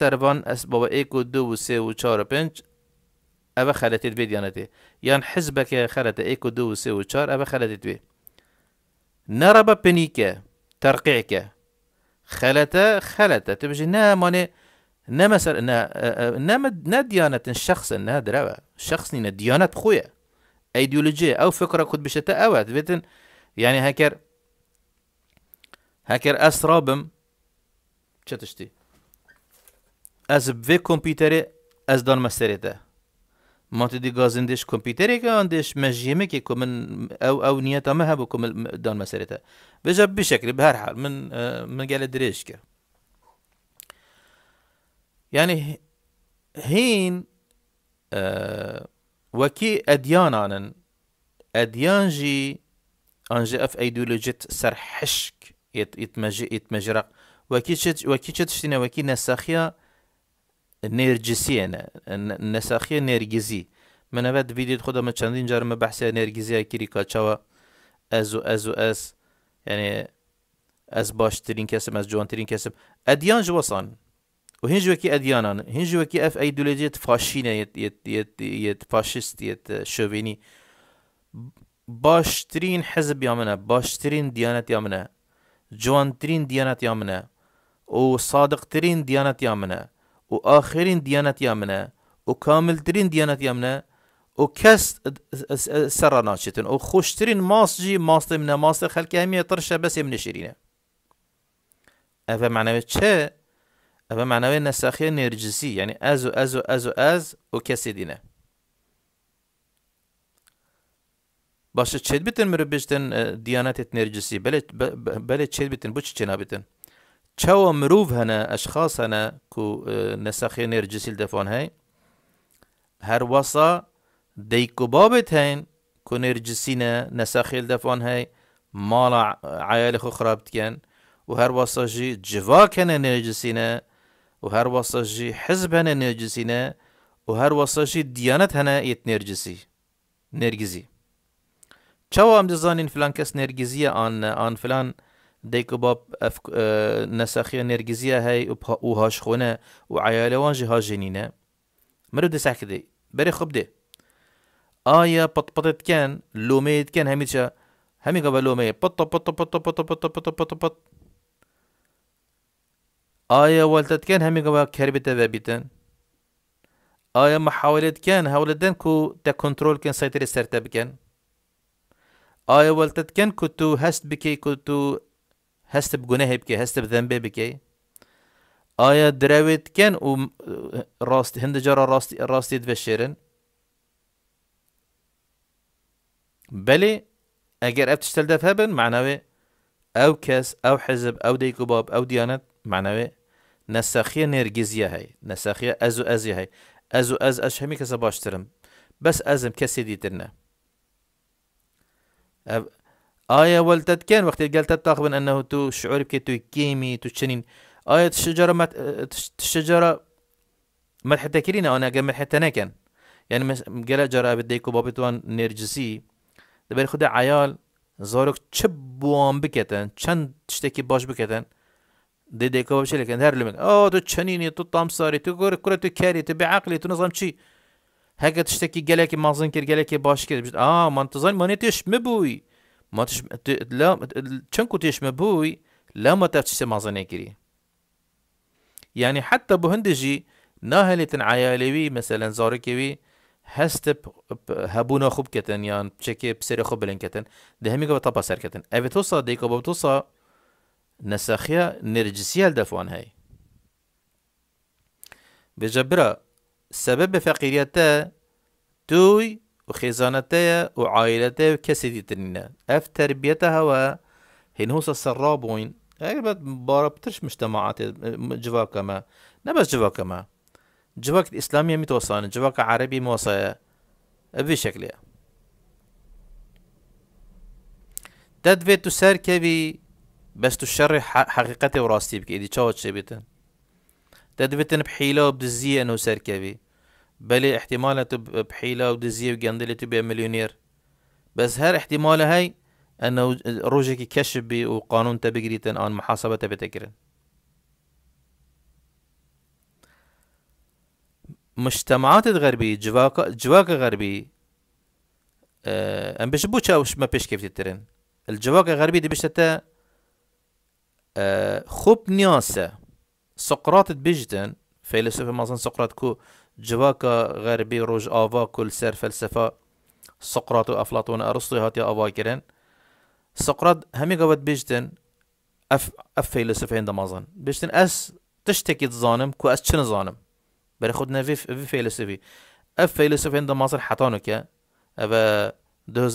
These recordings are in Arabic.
سربان اسباب ایک و دو و سه و چهار و پنج اوه خلطید بید یانته یعن حزب که خلط ایک و دو و سه و چهار اوه خلطید بید نرب پنیکه ترقيعك خلت خلت تبجي نامني نه نام نديانة شخص نه نادرة شخص نه نديانة خويا ايديولوجية او فكرة بشه تا اوات بيتن يعني هكر هكر اسرابم تشتی؟ از وی کمپیوتر از دان مسری ده ما ته دی گازندش کمپیوتر کې اندش مجیمه کې کوم او او نیته مه به کوم دان مسری ده به جب به شکل به هر حال من من قال دریش کې یعنی هین اه، وکی ادیانانن ادیان جی انجی اف ایدولوجیت سرحشک یت یت مجرق وکی چت وکی چت شتینه وکی نسخیا نرجسیانە نەساخیە نێرگزی منەبەت من خۆدەمە چەندین جارمە بەحسیە نێرگزیە کیری کاچەوە از و ازو و از. یعنی از باشترین کەسم از جوانترین کەسم ادیان جوسان و هیچ وەکی ئەدیانان هیچ وەکی یت یت یت فاشیست یت شوێنی باشترین حزب یامنه باشترین دیانەت یامنه جوانترین دیانەت و صادقترین ترین و آخرین دیانەتیان منە و کاملترین دیانەتیان منە و کەس سەرڕ ناچێتن ئەو خۆشترین ماسجی ماستە منە ماستە خەلکی هەمیە ترشە بەسێ منەشیرینە ئەڤە معنەوێت چێ؟ ئەمە معناوێ نەساخیە نێرجسی یعنی ئەز و ئەز و ئەز و ئەز و کەسێ دینە باشە چێت بتن مرە بشتن دیانەتێت نێرجسی بەێ چێت بتن بچ چێنابتن چاوە مرۆڤ هنا اشخاص هنا كو اه، نەسەخی نێرجسیل دەفۆن هەی هەروەسا دەیک و بابێت كو کو نێرجسینە نسخي دەفۆن هاي مالا عایلی خو خراپ جي و هنا نرجسينا نێرجسینە و جي حزب هەنە نرجسينا و هەروەسەژی جي ديانت هنا نێرجسی نرجسي نرجسي ئەم دەزانین فلان نرجسية آن, ئان ئان فلان اف بۆ نەسەخیە نێرگزیە او و هاشخۆنە و عیالەوان ژی هاژێنینە مرو دەسەکردی بەرێ خوب دێ ئایا پتپتت کەن لۆمەیت کەن هەمیچە هەمیگە بە لۆمەیە پت پت پت پت پت پت پت پت ئایا وەلتت کەن هەمیگەوە کەربێتە بەبیتن ئایا مەحاولت کەن هەولەدەن و دە کنترۆل کەن سایتری سەرتە بکەن ئایا وەلتت کەن کو تو هەست بکەی کو تو هست بگناه بکه هست بذنبه بکه آیا درایت کن و راست هند جرا راستی راستی دوشیرن بله اگر اب تشتل دف معنوی او کس او حزب او دیکوباب او دیانت معنوی نساخیه نرگزیه های نساخیه ازو ازی هی ازو از اش همی کسا باشترم بس ازم کسی دیتر نه آية والتد كان وقت قال تتاخبن أنه تو شعور بكي تو كيمي تو تشنين آية الشجرة ما الشجرة ما كرينا أنا ما حتى كان يعني مش قال جرى بديكو بابتوان نرجسي دابا خد عيال زارك تشبوان بكتن چند تشتكي باش بكتن دي ديكو بشي لكن هر لمن اه تو تشنيني تو طامساري تو كورة كورة تو كاري تو بعقلي تو نظام شي هكا تشتكي قالك مازن كير قالك باش كير اه ما انتظر نتيش مبوي ما تش لا تشنكو تيش مبوي لا ما تفتش مازن يكري يعني حتى بهندجي ناهلة عيالي مثلا بي هست هبونا خوب كتن يعني بشكي بسر خوب بلن كتن ده هميكا بطابا سر كتن ابي توصا ديكو ببتوصا نسخيا نرجسيا الدفوان هاي بجبرا سبب فقيريتا توي و وعائلته و دي تنينه اف تربيتها و هنوس اگر اغلب بارا بترش مجتمعات جواكا ما نبس جواكا ما جواكا اسلامية متوصانة جواكا عربي موصايا بشكل تدفيت تسار كبي بس تشرح حقيقتي وراستي بك إدي تشاوت شبيتن تدفتن بحيلة وبدزية أنو سر كبي بلي احتمالته بحيلة ودزية وقندلته بيه مليونير بس هر احتماله هاي انه روجك كشف بي وقانون تبقريتن ان محاسبة بتكرن مجتمعات الغربية جواك جواك غربي آه، ام بيش بوچا وش ما بيش كيف تترن الجواك غربي دي بيشتتا آه، خوب نياسة سقراط بيجتن فيلسوف مثلا سقراط كو جواکا غربي روج آوا كل سر فلسفه سقراط و افلاطون ارسطو هاتي آوا کرن سقراط همي قوات بيجتن اف اف فیلسوفه اند مازن اس تشتكي تزانم كو اس چن زانم بري خود في وی اف فیلسوفه اند مازن حتانو که آه،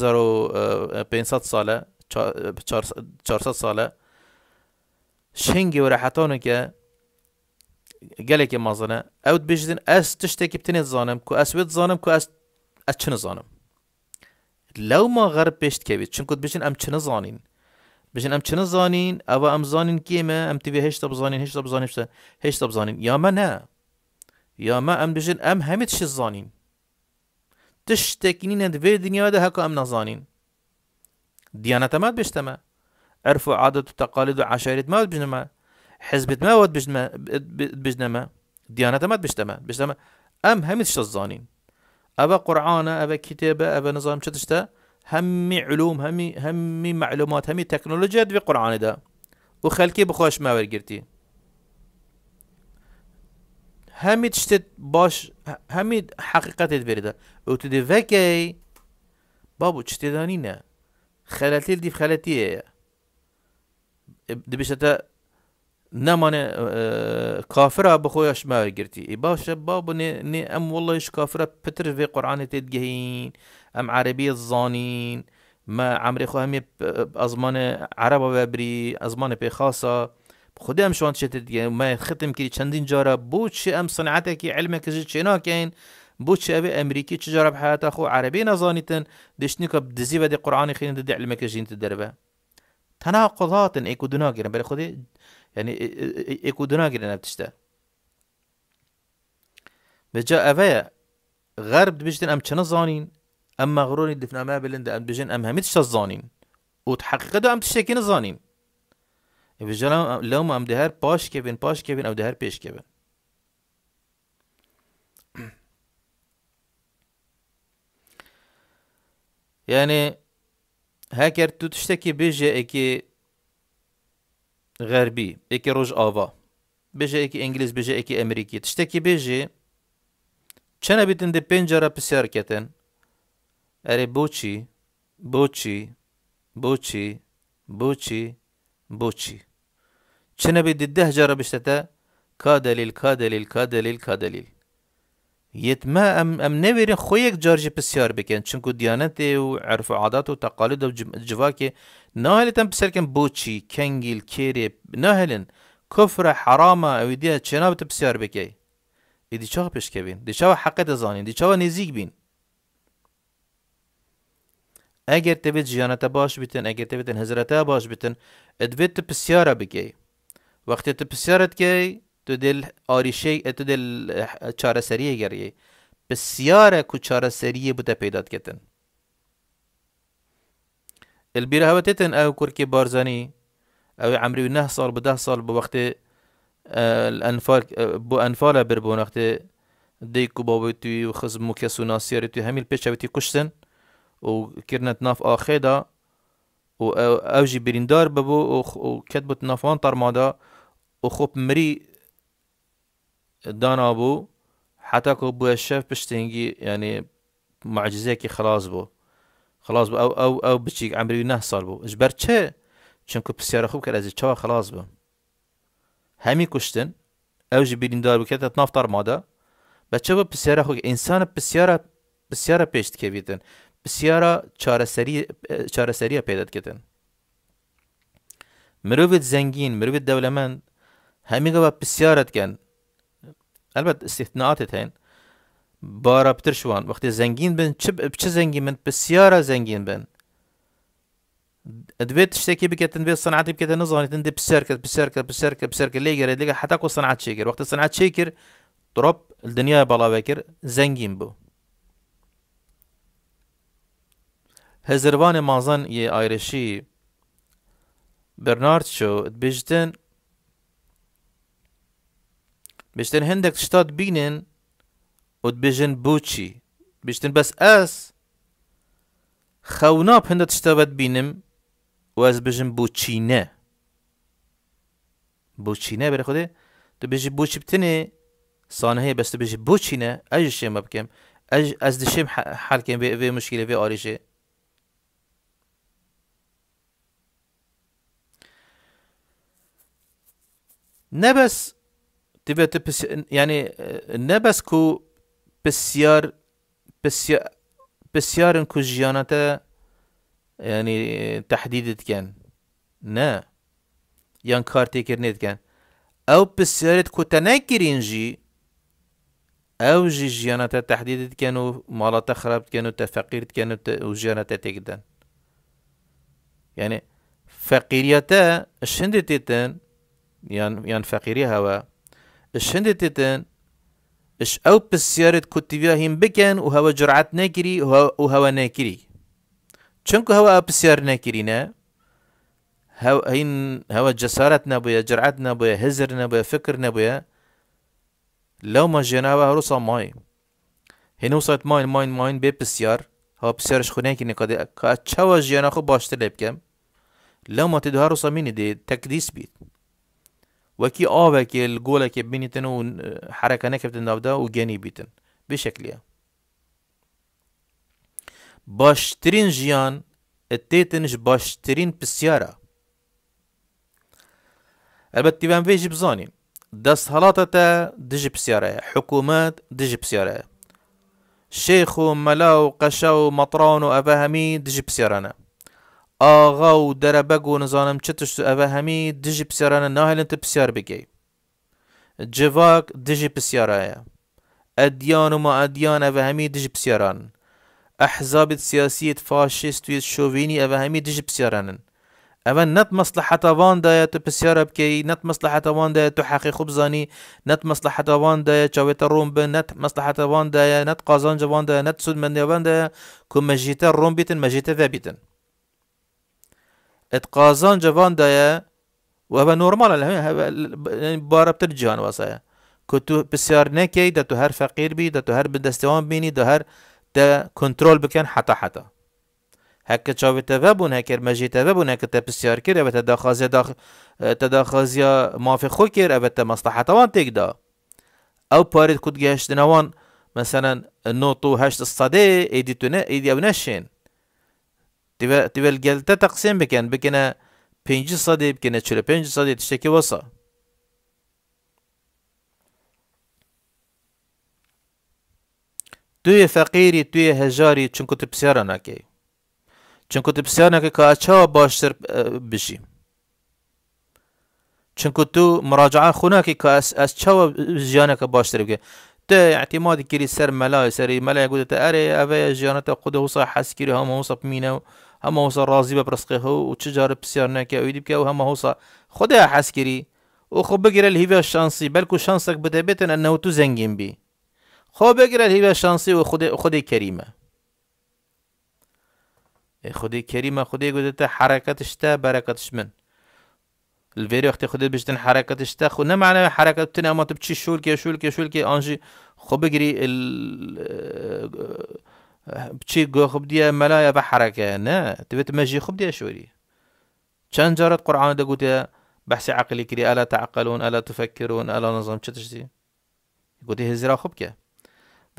و بينسات ساله چارسات ساله شنگی و حتانو که جالك ما زنا او بيجدن اس تشتكي بتني زانم كو اسويت زانم كو اس اتشن زانم لو ما غرب بيشت كبي چونكو بيجن ام چن زانين بيجن ام چن زانين او ام زانين كيما ام تي في هشتاب زانين هشتاب زانين هشتاب زانين يا ما نا يا ما ام بيجن ام هميت شي زانين تشتكينين اند في دنيا ده هكا ام نزانين ديانه تمات بيشتما عرفوا عادات وتقاليد وعشائر ما بيجن ما حزب ما ود بجنما بجنما ديانة ما بجنما بجنما أم همش الزانين أبا قرآن أبا كتابة أبا نظام شتشتا همي علوم همي همي معلومات همي تكنولوجيا في قرآن ده وخلكي بخوش ما ورقرتي همي تشتت باش همي حقيقة تبريدا وتدي فكي بابو تشتدانينا خلاتي دي في خلاتي بشتا نمانه کافر به خویش ما گرتی باشه باب نه نه ام واللهش کافر پتر فی قرآن تدگهین ام عربی زانین ما عمری خو همی ازمان عربا و ازمان پی خاصا خودی هم شانت شدید ما ختم کری چندین جارا بو چه ام صنعته که علم کجی چه ناکن بو چه او امریکی چه جارا بحیاتا خو عربی نزانیتن دشنی که دزی و دی قرآن خیلی دی علم کجی انت دربه تناقضات ایکو برای خودی يعني ايكو دوناكي انا بتشتا بجا افايا غرب بجتن ام تشنا زانين ام مغروني دفنا ما بلند ام بجن ام هميتش زانين وتحقق دو ام تشتاكين زانين يعني بجا لو ما ام دهار باش كبن باش كبن او دهار بيش كبن يعني هاكر تو تشتكي بيجي اكي غربي اكي روج اوفا بيجي اكي انجليز بيجي اكي امريكي تشتكي بيجي چنە بتن دە پێنجرە پرسیارکەتن ئەرێ بۆچی بۆچی بۆچی بۆچی بۆچی چنە بێت دەهجارە بشتێتە کا دەلیل کا دەلیل کا دەلیل کا دەلیل یتما ام ام نویره خو یک جارجی پسیار بکن چونکو دیانت و عرف عادات و تقالید و جوا که ناهلتن پسرکن بوچی کنگیل کیری ناهلن کفر حرام او دیه چنابت پسیار بکی ایدی چاق پیش کبین دی چاو حقت زانین دی چاو نزیگ بین اگر تبیت جیانت باش بیتن اگر تبیتن هزرت باش بیتن ادویت پسیار بکی وقتی تپسیارت کی تو دل آریشه تو دل سریه گریه بسیار کو سریه بوده پیدا کتن البیره هوتتن او کرکی بارزانی او عمری نه سال بده سال بو وقت اه، الانفال اه، بو انفال بو وقت دی کو توی تو خز مکس و ناسیاری تو همیل پیش توی کشتن و کرنت ناف آخه دا و او, او جی بریندار ببو و, کتبت نافان تر نافان و خوب مری دانا بوو حتا کو بووە شەف پشتێنگی ینی معجزەیەکی خلاص بوو خلاص بوو ئەو ئەو ئەو بچیک ئەمری نه ساڵ بوو ش بەر چێ چونکو پرسیارە خوب کە ئەزی چاوە خلاص بوو هەمی کوشتن ئەو ji birîndar bikete navtar mada beçe bi pisyara xwe însan pisyara pisyara pêş dikevîtin pisyara çareseriya pêde diketin mirov zengîn mirov dewlemend hemî ve pisyara diken البت استثناءات هن بارا بترشوان وقت زنگین بن چب بچ زنگین بن بسیارا زنگین بن دويت تشتكي بك تنبي الصناعات بك تنظر تندي بسيركل بسيركل بسيركل بسيركل ليجر ليجر حتى كو صناعات شيكر وقت الصناعات شيكر طرب الدنيا بلا باكر زنجين بو هزروان مازن ي ايرشي برنارد شو بيجتن بیشتر هندێک شتات و و بێژن بوچی. بیشتن بس از خوناب هەندە تشتەوەت بینم و از بجن بوچینه. بوچینه بۆ خوده. خوده تو بتنه بۆچی بتنێ بس. تو بەستە بژی بۆ چینە اج از بکەم ئەژ ئەس دشێم مشکلی به بێ مشکلە بێ دبي تبس يعني نبسكو بسيار بسيار بسيار انكو جيانتا يعني تحديدت كان نا يان كارتي كرنيت كان او بسيارت كو تنكرين جي او جي جيانتا تحديدت كانو مالاتا خرابت كانو تفقيرت كانو وجيانتا تكدن يعني فقيرياتا تا شندتتن يان يان فقيرية هوا اش تتن اش او بسيارت كتبية هين بكن وهو جرعت نكري وهو ناكري چونكو او بسيار نكرينا هوا هين هوا جسارت نابويا جرعتنا نابويا هزرنا نابويا فكرنا نابويا لو ما جناوا هروسا ماي هين وصلت ماين ماين ماين بي بسيار هوا بسيارش خو ناكري نقدي كا اتشاوا جنا خو باشتر لبكم لو ما روسا صميني دي تكديس بيت وكي آبا كي الجولة كي بنيتن و حرکه نکردن وجاني و گنی بیتن به شکلیه باشترین جیان بسيارة باشترین پسیاره بان فيجي بزاني دس هلاطة تا دجي بسيارة حكومات دجي بسيارة شيخو ملاو قشاو مطران وأباهمي دجي بسيارة آغا و دربگ و نزانم چ تشت ئەوە هەمی دژی پرسیارانە ناهێنن تە پرسیار بگەی جڤاک دژی پرسیارایە ادیان و ادیان اوه همی دجی پسیاران احزاب سیاسی فاشیست و همی دجی هەمی اوه نت ئەوە وان دایا تو نت بکەی وان دایا تو حقی خوب زانی وان دایا چاویت روم بن دایا نت سود قازانجەواندایە نەت دایا کم مەژیتە روم بیتن مەژیتە ڤەبیتن اتقازان جوان دايا و هبه نورمال هبه باره بتر جهان واسه که تو بسیار نکی تو هر فقیر بی دا تو هر بدستوان بینی دا هر دا كنترول بکن حتا حتا هک چاوی تا بون هک مجی توا بون هک تا بسیار کر اوه تا داخازی داخ... تا داخازی مافی خو کر اوه تا مصلحتوان تک دا او پارید کد گهشتنوان مثلا نوتو هشت صده ایدی تو نه ایدی او نشین دیو دیو تبل بکن تەقسیم بکەن بکەنە پێ سەدی بکەنە چرە پێ سەدی تشتێکی وەسە توێ فەقیری توێ هەژاری چونکو tu پرسیارە ناکەی چونکو tu پرسیارەکە کە ئاچاوە باشتر اه، چون کت تو بژی چونکو tu مراجعە از کە ئەس چاوە که باشتر بکە تە اعتیمادی کری سەر مەلای سەری مەلای اره اوه ئەڤەیە تا قودە وسە حس هەمە وسە بمینە و هەمە هۆسە ڕازی بە پرسقیخە و چ جارە كاو ناکە ئەوی دیبکە و هەمە هۆسا خدای حەسکری وخۆ بگرە هیوە شانسی بەلکو شانسێک بدەبێتن ئەنە تو زەنگین بی خۆ بگرە هیوە شانسی و خودی کەریمە خودی کەریمە خودی گوتە حرەکەتشتا بەرەکەتش من الفيري وقت خودی بشتن حرەکەتش تا خو نەمانە حرەکەت بتن ئەمە بچی شولکێ شولکێ انجي خو خۆ ال بچی گو خوب دیه ملایا به حرکه نه تبت مجی خوب دیا شوری چند جارت قرآن ده گوته بحث عقلی کری الا تعقلون الا تفکرون الا نظام چه تشتی گوته هزرا خوب که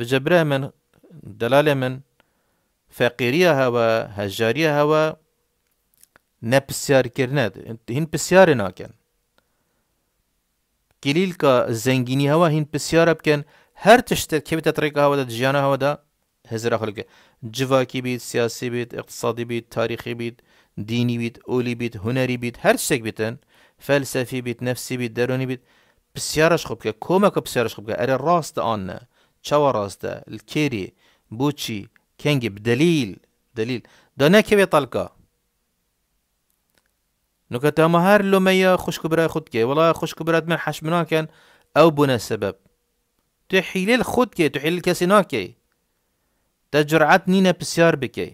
جبره من دلال من فقیریه هوا هجاریه هوا نه بسیار کرند هین بسیار ناکن کلیل کا زنگینی هوا هین پسیار بکن هر تشت که بیت طریقه و ده جیانه و دا هزرا خلق جواكي بيت سياسي بيت اقتصادي بيت تاريخي بيت ديني بيت اولي بيت هنري بيت هر شک بيتن فلسفي بيت نفسي بيت داروني بيت بسيارش خبك كومك بسيارش خبك اري راس دا راست چاوا راس دا الكيري بوچی کنگی بدليل دليل دا نکوی طلقه نكتا مهار لو خشك برا خد كي والله خشك برا من حشمنا كان أو بنا سبب تحيل الخد تحيل الكاسينا تا جرعت نينا بسيار بكي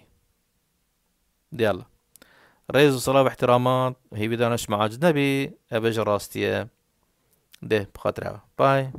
دیالە ڕێز و واحترامات هي بدانش مەعاج نەبی أبجر راستية ده بخاطرها باي